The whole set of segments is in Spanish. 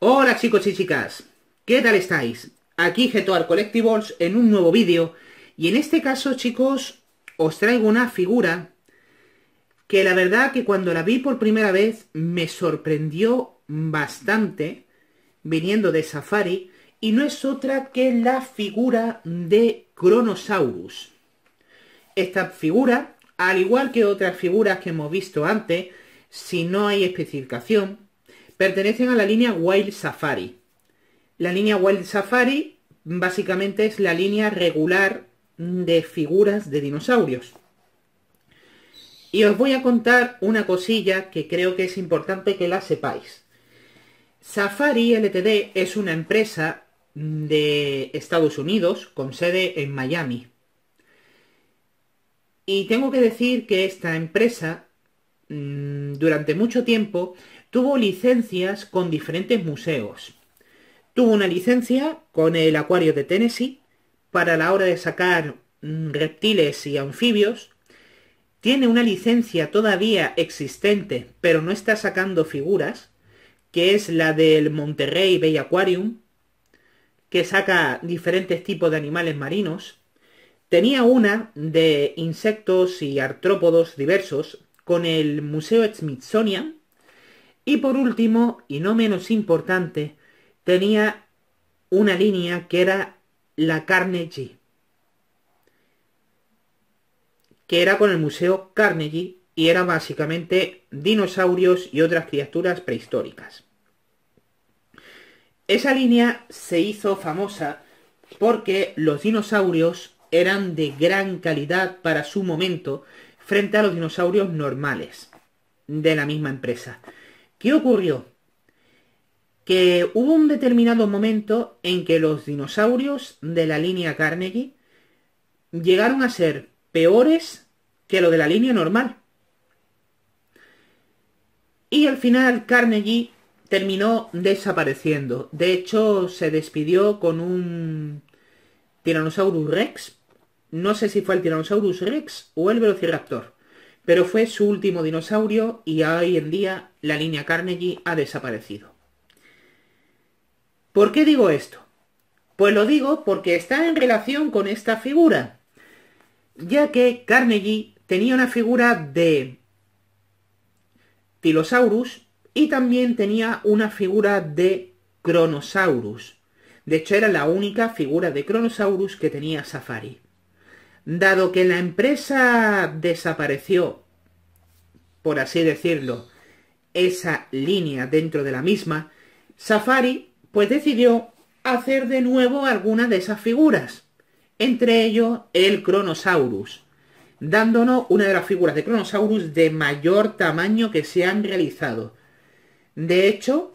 Hola chicos y chicas, ¿qué tal estáis? Aquí Getoar Collectibles en un nuevo vídeo y en este caso chicos os traigo una figura que la verdad que cuando la vi por primera vez me sorprendió bastante viniendo de Safari y no es otra que la figura de Cronosaurus. Esta figura al igual que otras figuras que hemos visto antes, si no hay especificación, pertenecen a la línea Wild Safari. La línea Wild Safari básicamente es la línea regular de figuras de dinosaurios. Y os voy a contar una cosilla que creo que es importante que la sepáis. Safari LTD es una empresa de Estados Unidos con sede en Miami. Y tengo que decir que esta empresa mm, durante mucho tiempo tuvo licencias con diferentes museos. Tuvo una licencia con el Acuario de Tennessee para la hora de sacar mm, reptiles y anfibios. Tiene una licencia todavía existente, pero no está sacando figuras, que es la del Monterrey Bay Aquarium, que saca diferentes tipos de animales marinos. Tenía una de insectos y artrópodos diversos con el Museo Smithsonian. Y por último, y no menos importante, tenía una línea que era la Carnegie. Que era con el Museo Carnegie y era básicamente dinosaurios y otras criaturas prehistóricas. Esa línea se hizo famosa porque los dinosaurios eran de gran calidad para su momento frente a los dinosaurios normales de la misma empresa. ¿Qué ocurrió? Que hubo un determinado momento en que los dinosaurios de la línea Carnegie llegaron a ser peores que lo de la línea normal. Y al final Carnegie terminó desapareciendo. De hecho, se despidió con un Tyrannosaurus Rex no sé si fue el Tyrannosaurus Rex o el Velociraptor, pero fue su último dinosaurio y hoy en día la línea Carnegie ha desaparecido. ¿Por qué digo esto? Pues lo digo porque está en relación con esta figura, ya que Carnegie tenía una figura de Tilosaurus y también tenía una figura de Cronosaurus. De hecho, era la única figura de Cronosaurus que tenía Safari. Dado que la empresa desapareció, por así decirlo, esa línea dentro de la misma, Safari pues decidió hacer de nuevo algunas de esas figuras, entre ellos el Cronosaurus, dándonos una de las figuras de Cronosaurus de mayor tamaño que se han realizado. De hecho,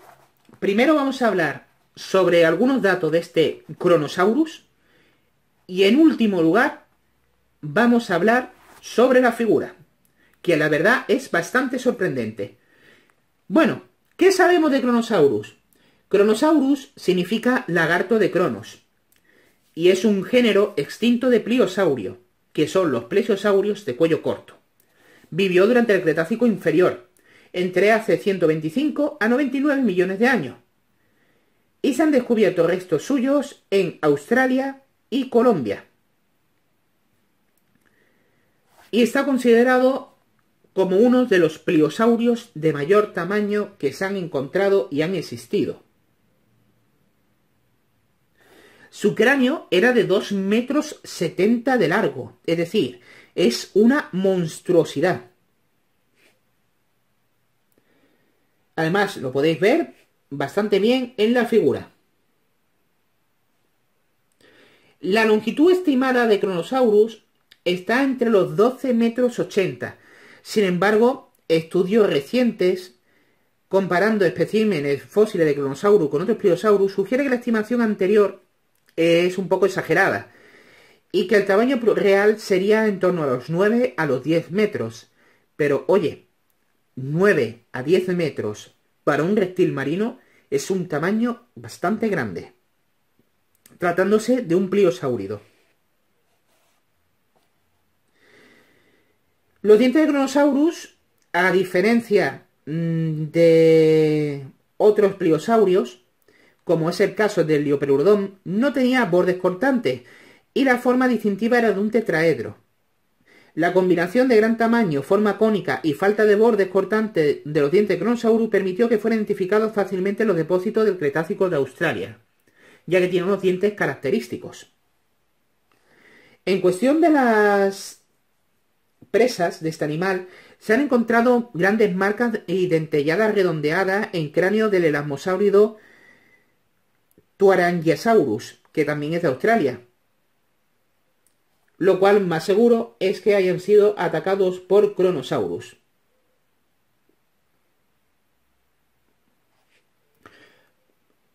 primero vamos a hablar sobre algunos datos de este Cronosaurus y en último lugar vamos a hablar sobre la figura, que la verdad es bastante sorprendente. Bueno, ¿qué sabemos de Cronosaurus? Cronosaurus significa lagarto de Cronos, y es un género extinto de pliosaurio, que son los plesiosaurios de cuello corto. Vivió durante el Cretácico inferior, entre hace 125 a 99 millones de años, y se han descubierto restos suyos en Australia y Colombia y está considerado como uno de los pliosaurios de mayor tamaño que se han encontrado y han existido. Su cráneo era de 2 metros 70 de largo, es decir, es una monstruosidad. Además, lo podéis ver bastante bien en la figura. La longitud estimada de Cronosaurus está entre los 12 metros 80. Sin embargo, estudios recientes comparando especímenes fósiles de cronosaurus con otros Pliosaurus sugiere que la estimación anterior es un poco exagerada y que el tamaño real sería en torno a los 9 a los 10 metros. Pero oye, 9 a 10 metros para un reptil marino es un tamaño bastante grande, tratándose de un pliosaurido. Los dientes de Cronosaurus, a diferencia mm, de otros pliosaurios, como es el caso del Liopleurodon, no tenía bordes cortantes y la forma distintiva era de un tetraedro. La combinación de gran tamaño, forma cónica y falta de bordes cortantes de los dientes de Cronosaurus permitió que fueran identificados fácilmente los depósitos del Cretácico de Australia, ya que tiene unos dientes característicos. En cuestión de las presas de este animal se han encontrado grandes marcas y dentelladas redondeadas en cráneo del elasmosáurido Tuarangiasaurus, que también es de Australia. Lo cual más seguro es que hayan sido atacados por Cronosaurus.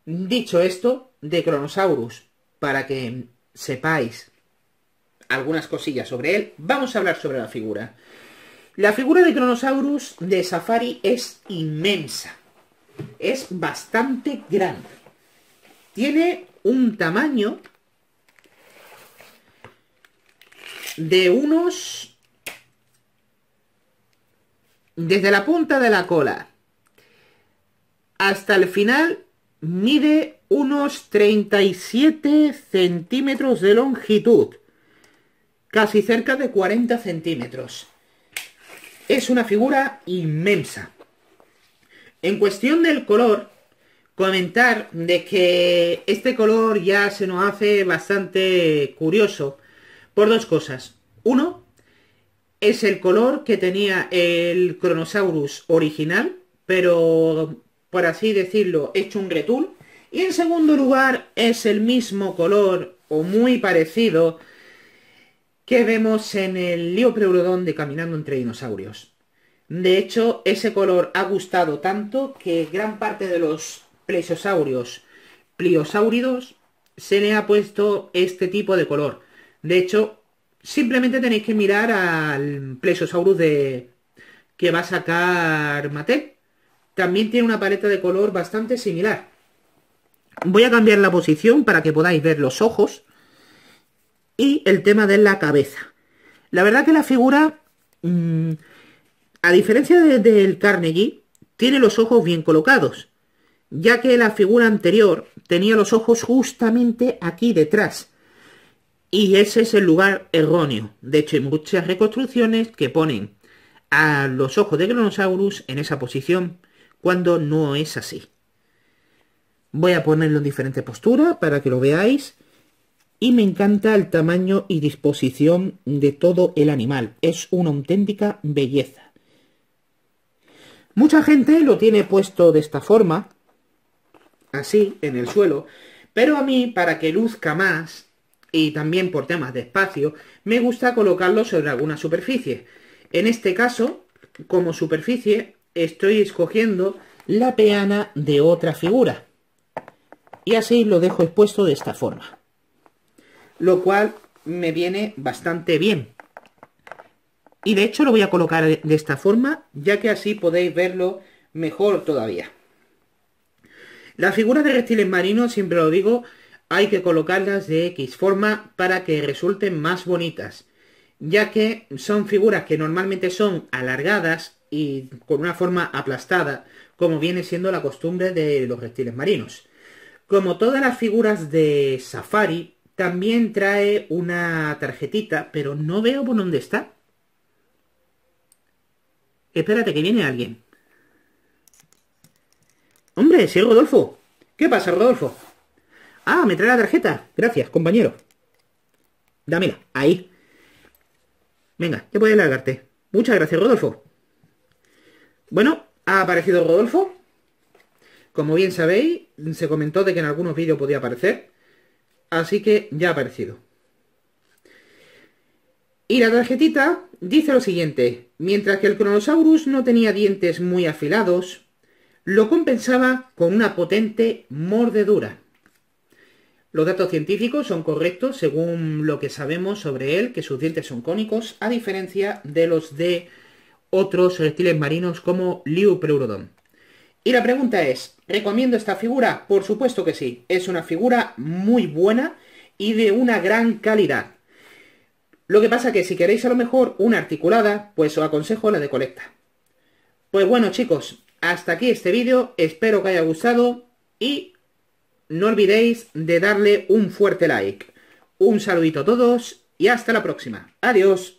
Dicho esto, de Cronosaurus, para que sepáis algunas cosillas sobre él, vamos a hablar sobre la figura. La figura de Cronosaurus de Safari es inmensa. Es bastante grande. Tiene un tamaño de unos... Desde la punta de la cola hasta el final mide unos 37 centímetros de longitud casi cerca de 40 centímetros. Es una figura inmensa. En cuestión del color, comentar de que este color ya se nos hace bastante curioso por dos cosas. Uno, es el color que tenía el Cronosaurus original, pero por así decirlo, hecho un retul. Y en segundo lugar, es el mismo color o muy parecido que vemos en el liopreurodon de Caminando entre Dinosaurios. De hecho, ese color ha gustado tanto que gran parte de los plesiosaurios pliosáuridos se le ha puesto este tipo de color. De hecho, simplemente tenéis que mirar al plesiosaurus de que va a sacar Mate. También tiene una paleta de color bastante similar. Voy a cambiar la posición para que podáis ver los ojos y el tema de la cabeza. La verdad que la figura, mm, a diferencia del Carnegie, tiene los ojos bien colocados, ya que la figura anterior tenía los ojos justamente aquí detrás. Y ese es el lugar erróneo. De hecho, hay muchas reconstrucciones que ponen a los ojos de Gronosaurus en esa posición cuando no es así. Voy a ponerlo en diferente postura para que lo veáis y me encanta el tamaño y disposición de todo el animal. Es una auténtica belleza. Mucha gente lo tiene puesto de esta forma, así, en el suelo, pero a mí, para que luzca más, y también por temas de espacio, me gusta colocarlo sobre alguna superficie. En este caso, como superficie, estoy escogiendo la peana de otra figura. Y así lo dejo expuesto de esta forma lo cual me viene bastante bien. Y de hecho lo voy a colocar de esta forma, ya que así podéis verlo mejor todavía. Las figuras de reptiles marinos, siempre lo digo, hay que colocarlas de X forma para que resulten más bonitas, ya que son figuras que normalmente son alargadas y con una forma aplastada, como viene siendo la costumbre de los reptiles marinos. Como todas las figuras de safari, también trae una tarjetita, pero no veo por dónde está. Espérate, que viene alguien. Hombre, es Rodolfo. ¿Qué pasa, Rodolfo? Ah, me trae la tarjeta. Gracias, compañero. Dámela, ahí. Venga, ya puedes largarte. Muchas gracias, Rodolfo. Bueno, ha aparecido Rodolfo. Como bien sabéis, se comentó de que en algunos vídeos podía aparecer. Así que ya ha aparecido. Y la tarjetita dice lo siguiente. Mientras que el Cronosaurus no tenía dientes muy afilados, lo compensaba con una potente mordedura. Los datos científicos son correctos según lo que sabemos sobre él, que sus dientes son cónicos, a diferencia de los de otros reptiles marinos como Liopleurodon. Y la pregunta es, ¿recomiendo esta figura? Por supuesto que sí, es una figura muy buena y de una gran calidad. Lo que pasa que si queréis a lo mejor una articulada, pues os aconsejo la de colecta. Pues bueno chicos, hasta aquí este vídeo, espero que haya gustado y no olvidéis de darle un fuerte like. Un saludito a todos y hasta la próxima. Adiós.